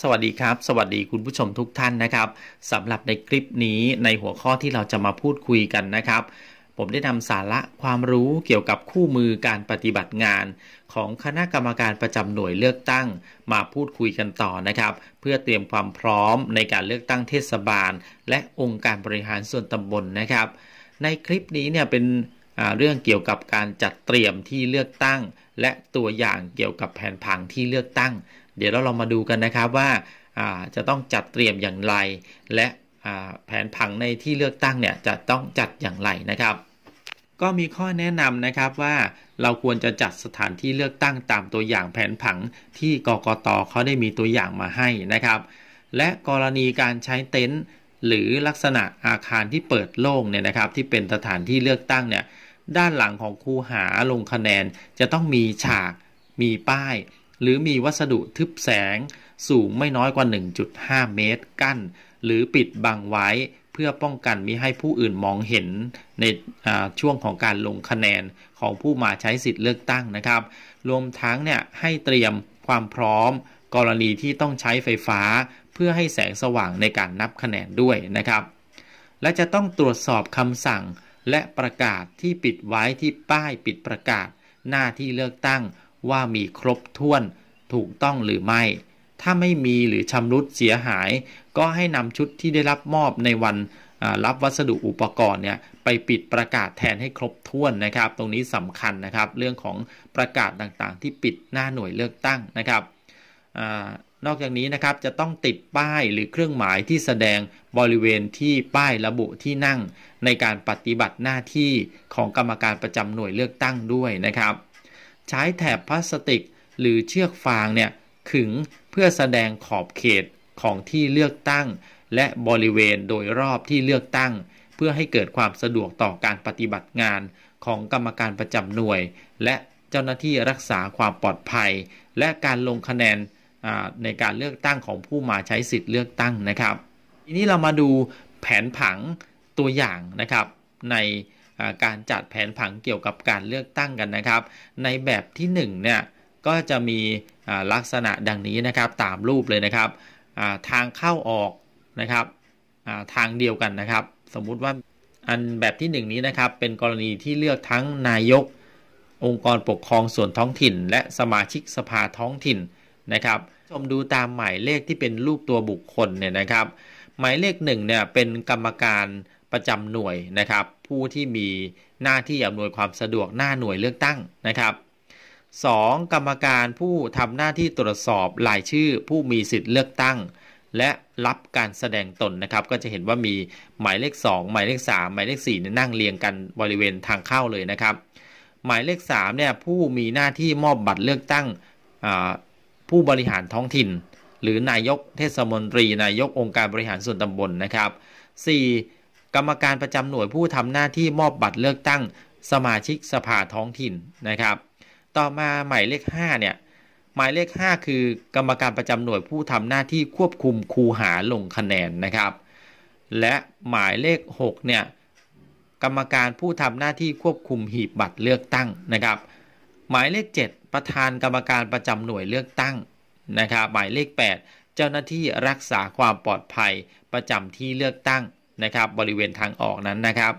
สวัสดีครับ สวัสดีคุณผู้ชมทุกท่านนะครับ สำหรับในคลิปนี้ในหัวข้อที่เราจะมาพูดคุยกันนะครับ ผมได้นำสาระความรู้เกี่ยวกับคู่มือการปฏิบัติงาน ของคณะกรรมการประจำหน่วยเลือกตั้ง มาพูดคุยกันต่อนะครับ เพื่อเตรียมความพร้อมในการเลือกตั้งเทศบาล และองค์การบริหารส่วนตำบลนนะครับ ในคลิปนี้เนี่ยเป็นเรื่องเกี่ยวกับการจัดเตรียมที่เลือกตั้ง และตัวอย่างเกี่ยวกับแผนผังที่เลือกตั้งเดี๋ยวเราลองมาดูกันนะครับว่าจะต้องจัดเตรียมอย่างไร และแผนผังในที่เลือกตั้งเนี่ยจะต้องจัดอย่างไรนะครับ ก็มีข้อแนะนำนะครับว่าเราควรจะจัดสถานที่เลือกตั้งตามตัวอย่างแผนผังที่กกตเขาได้มีตัวอย่างมาให้นะครับ และกรณีการใช้เต็นท์หรือลักษณะอาคารที่เปิดโล่งเนี่ยนะครับที่เป็นสถานที่เลือกตั้งเนี่ยด้านหลังของคูหาลงคะแนนจะต้องมีฉากมีป้ายหรือมีวัสดุทึบแสงสูงไม่น้อยกว่า 1.5 เมตร กั้น หรือปิดบังไว้ เพื่อป้องกันมิให้ผู้อื่นมองเห็นในช่วงของการลงคะแนนของผู้มาใช้สิทธิ์เลือกตั้งนะครับ รวมทั้งเนี่ยให้เตรียมความพร้อม กรณีที่ต้องใช้ไฟฟ้า เพื่อให้แสงสว่างในการนับคะแนนด้วยนะครับ และจะต้องตรวจสอบคำสั่งและประกาศที่ปิดไว้ที่ป้ายปิดประกาศหน้าที่เลือกตั้งว่ามีครบถ้วนถูกต้องหรือไม่ ถ้าไม่มีหรือชำรุดเสียหาย ก็ให้นำชุดที่ได้รับมอบในวันรับวัสดุอุปกรณ์เนี่ย ไปปิดประกาศแทนให้ครบถ้วนนะครับ ตรงนี้สำคัญนะครับ เรื่องของประกาศต่างๆที่ปิดหน้าหน่วยเลือกตั้งนะครับอนอกจากนี้นะครับจะต้องติดป้ายหรือเครื่องหมายที่แสดงบริเวณที่ป้ายระบุที่นั่ง ในการปฏิบัติหน้าที่ของกรรมการประจำหน่วยเลือกตั้งด้วยนะครับใช้แถบพลาสติกหรือเชือกฟางเนี่ยขึงเพื่อแสดงขอบเขตของที่เลือกตั้งและบริเวณโดยรอบที่เลือกตั้งเพื่อให้เกิดความสะดวกต่อการปฏิบัติงานของกรรมการประจำหน่วย และเจ้าหน้าที่รักษาความปลอดภัย และการลงคะแนนในการเลือกตั้งของผู้มาใช้สิทธิ์เลือกตั้งนะครับ ทีนี้เรามาดูแผนผังตัวอย่างนะครับในการจัดแผนผังเกี่ยวกับการเลือกตั้งกันนะครับ ในแบบที่1เนี่ยก็จะมีลักษณะดังนี้นะครับตามรูปเลยนะครับทางเข้าออกนะครับทางเดียวกันนะครับ สมมุติว่าอันแบบที่1นี้นะครับเป็นกรณีที่เลือกทั้งนายก องค์กรปกครองส่วนท้องถิ่น และสมาชิกสภาท้องถิ่นนะครับชมดูตามหมายเลขที่เป็นรูปตัวบุคคลเนี่ยนะครับ หมายเลข1เนี่ยเป็นกรรมการประจำหน่วยนะครับผู้ที่มีหน้าที่อำนวยความสะดวกหน้าหน่วยเลือกตั้งนะครับ 2. กรรมการผู้ทำหน้าที่ตรวจสอบรายชื่อผู้มีสิทธิ์เลือกตั้ง และรับการแสดงตนนะครับ ก็จะเห็นว่ามีหมายเลข2 หมายเลข3หมายเลข4นั่งเรียงกันบริเวณทางเข้าเลยนะครับ หมายเลข3เนี่ยผู้มีหน้าที่มอบบัตรเลือกตั้งผู้บริหารท้องถิ่น หรือนายกเทศมนตรีนายกองค์การบริหารส่วนตำบลนนะครับ 4. กรรมการประจำหน่วยผู้ทำหน้าที่มอบบัตรเลือกตั้งสมาชิกสภาท้องถิ่นนะครับ ต่อมาหมายเลข5เนี่ยหมายเลข 5 คือ กรรมการประจำหน่วยผู้ทำหน้าที่ควบคุมคูหาลงคะแนนนะครับ และหมายเลข6เนี่ยกรรมการผู้ทำหน้าที่ควบคุมหีบบัตรเลือกตั้งนะครับ หมายเลข 7 ประธานกรรมการประจำหน่วยเลือกตั้งนะครับหมายเลข 8 เจ้าหน้าที่รักษาความปลอดภัยประจำที่เลือกตั้งนะครับบริเวณทางออกนั้นนะครับ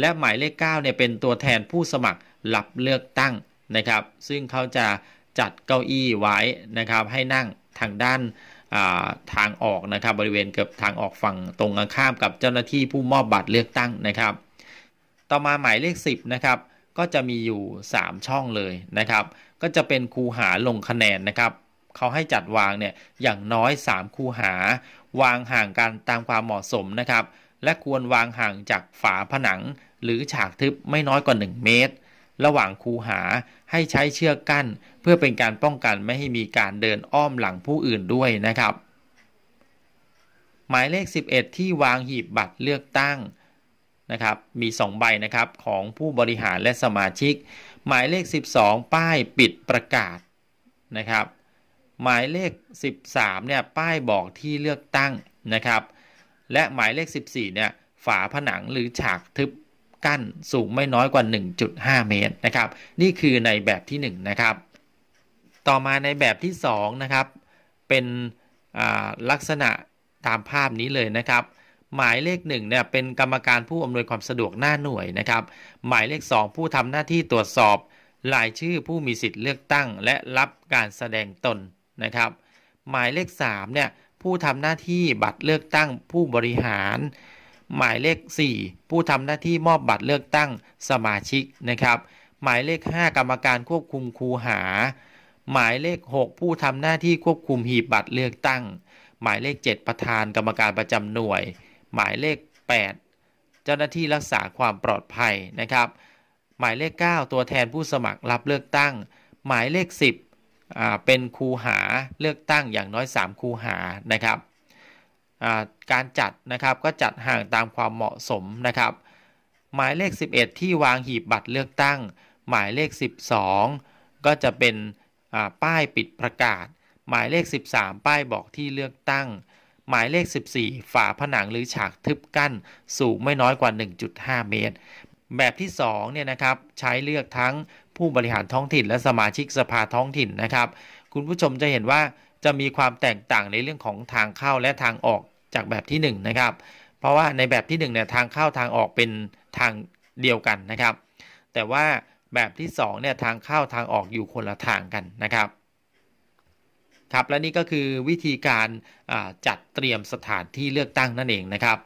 และหมายเลข9เนี่ยเป็นตัวแทนผู้สมัครรับเลือกตั้งนะครับซึ่งเขาจะจัดเก้าอี้ไว้นะครับ ให้นั่งทางด้านาทางออกนะครับบริเวณเกือบทางออกฝั่งตรงข้ามกับเจ้าหน้าที่ผู้มอบบัตรเลือกตั้งนะครับ ต่อมาหมายเลข10นะครับก็จะมีอยู่3 ช่องเลยนะครับก็จะเป็นคูหาลงคะแนนนะครับ เขาให้จัดวางเนี่ยอย่างน้อย 3 คูหาวางห่างกันตามความเหมาะสมนะครับและควรวางห่างจากฝาผนังหรือฉากทึบไม่น้อยกว่า 1 เมตร ระหว่างคูหาให้ใช้เชือกกั้นเพื่อเป็นการป้องกันไม่ให้มีการเดินอ้อมหลังผู้อื่นด้วยนะครับ หมายเลข 11 ที่วางหีบบัตรเลือกตั้งนะครับ มี 2ใบนะครับของผู้บริหารและสมาชิก หมายเลข 12 ป้ายปิดประกาศนะครับ หมายเลข 13เนี่ยป้ายบอกที่เลือกตั้งนะครับและหมายเลข 14เนี่ยฝาผนังหรือฉากทึบกั้นสูงไม่น้อยกว่า 1.5 เมตรนะครับนี่คือในแบบที่ 1 นะครับ ต่อมาในแบบที่ 2 นะครับเป็นลักษณะตามภาพนี้เลยนะครับ หมายเลข 1เนี่ยเป็นกรรมการผู้อำนวยความสะดวกหน้าหน่วยนะครับ หมายเลข 2 ผู้ทำหน้าที่ตรวจสอบรายชื่อผู้มีสิทธิ์เลือกตั้ง และรับการแสดงตนนะครับ หมายเลข 3เนี่ยผู้ทำหน้าที่บัตรเลือกตั้งผู้บริหาร หมายเลข 4 ผู้ทำหน้าที่มอบบัตรเลือกตั้งสมาชิกนะครับ หมายเลข 5 กรรมการควบคุมคูหา หมายเลข 6 ผู้ทำหน้าที่ควบคุมหีบบัตรเลือกตั้ง หมายเลข 7 ประธานกรรมการประจำหน่วย หมายเลข 8 เจ้าหน้าที่รักษาความปลอดภัยนะครับ หมายเลข 9 ตัวแทนผู้สมัครรับเลือกตั้ง หมายเลข 10เป็นคูหาเลือกตั้งอย่างน้อย3คูหานะครับการจัดนะครับก็จัดห่างตามความเหมาะสมนะครับ หมายเลข 11 ที่วางหีบบัตรเลือกตั้ง หมายเลข 12 ก็จะเป็นป้ายปิดประกาศ หมายเลข 13ป้ายบอกที่เลือกตั้ง หมายเลข 14ฝาผนังหรือฉากทึบกั้นสูงไม่น้อยกว่า 1.5 เมตร แบบที่2เนี่ยนะครับใช้เลือกทั้งผู้บริหารท้องถิ่นและสมาชิกสภาท้องถิ่นนะครับ คุณผู้ชมจะเห็นว่าจะมีความแตกต่างในเรื่องของทางเข้าและทางออกจากแบบที่1นนะครับเพราะว่าในแบบที่1เนี่ยทางเข้าทางออกเป็นทางเดียวกันนะครับ แต่ว่าแบบที่2เนี่ยทางเข้าทางออกอยู่คนละทางกันนะครับครับและนี่ก็คือวิธีการจัดเตรียมสถานที่เลือกตั้งนั่นเองนะครับ